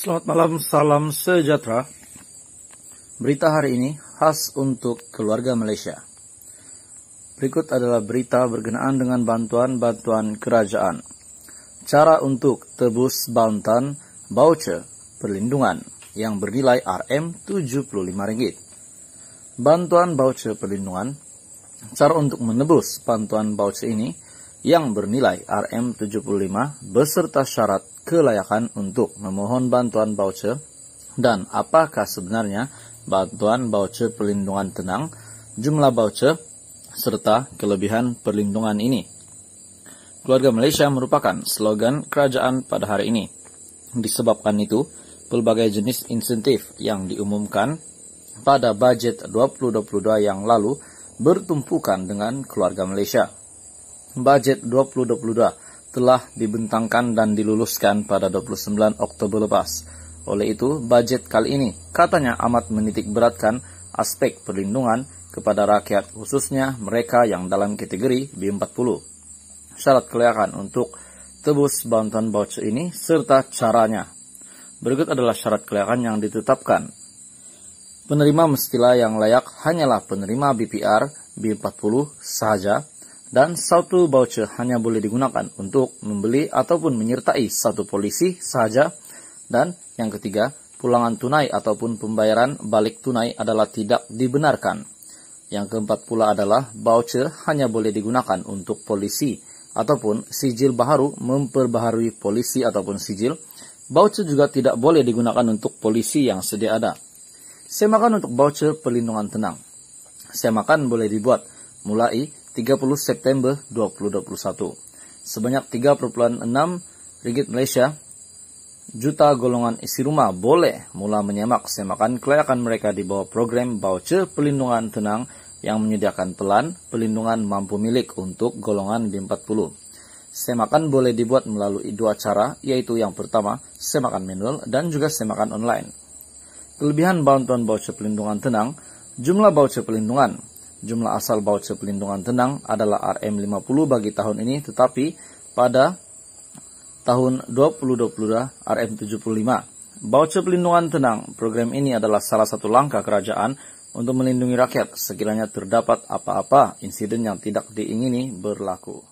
Selamat malam, salam sejahtera. Berita hari ini khas untuk keluarga Malaysia. Berikut adalah berita berkenaan dengan bantuan-bantuan kerajaan. Cara untuk tebus bantuan voucher perlindungan yang bernilai RM75. Bantuan voucher perlindungan Cara untuk menebus bantuan voucher ini yang bernilai RM75 beserta syarat kelayakan untuk memohon bantuan voucher dan apakah sebenarnya bantuan voucher perlindungan tenang, jumlah voucher, serta kelebihan perlindungan ini. Keluarga Malaysia merupakan slogan kerajaan pada hari ini. Disebabkan itu, pelbagai jenis insentif yang diumumkan pada bajet 2022 yang lalu bertumpukan dengan keluarga Malaysia. Budget 2022 telah dibentangkan dan diluluskan pada 29 Oktober lepas. Oleh itu, budget kali ini katanya amat menitik beratkan aspek perlindungan kepada rakyat khususnya mereka yang dalam kategori B40. Syarat kelayakan untuk tebus bantuan bocor ini serta caranya. Berikut adalah syarat kelayakan yang ditetapkan. Penerima mestilah yang layak hanyalah penerima BPR B40 saja dan satu voucher hanya boleh digunakan untuk membeli ataupun menyertai satu polisi saja dan yang ketiga pulangan tunai ataupun pembayaran balik tunai adalah tidak dibenarkan yang keempat pula adalah voucher hanya boleh digunakan untuk polisi ataupun sijil baharu memperbaharui polisi ataupun sijil voucher juga tidak boleh digunakan untuk polisi yang sedia ada semakan untuk voucher perlindungan tenang semakan boleh dibuat mulai 30 September 2021. Sebanyak 3,6 ringgit Malaysia juta golongan isi rumah boleh mula menyemak semakan kelayakan mereka di bawah program voucher pelindungan tenang yang menyediakan pelan pelindungan mampu milik untuk golongan B40. Semakan boleh dibuat melalui dua cara, yaitu yang pertama, semakan manual dan juga semakan online. Kelebihan bantuan voucher pelindungan tenang, jumlah voucher pelindungan Jumlah asal baut pelindungan tenang adalah RM50 bagi tahun ini, tetapi pada tahun 2022 RM75. Baut pelindungan tenang, program ini adalah salah satu langkah kerajaan untuk melindungi rakyat sekiranya terdapat apa-apa insiden yang tidak diingini berlaku.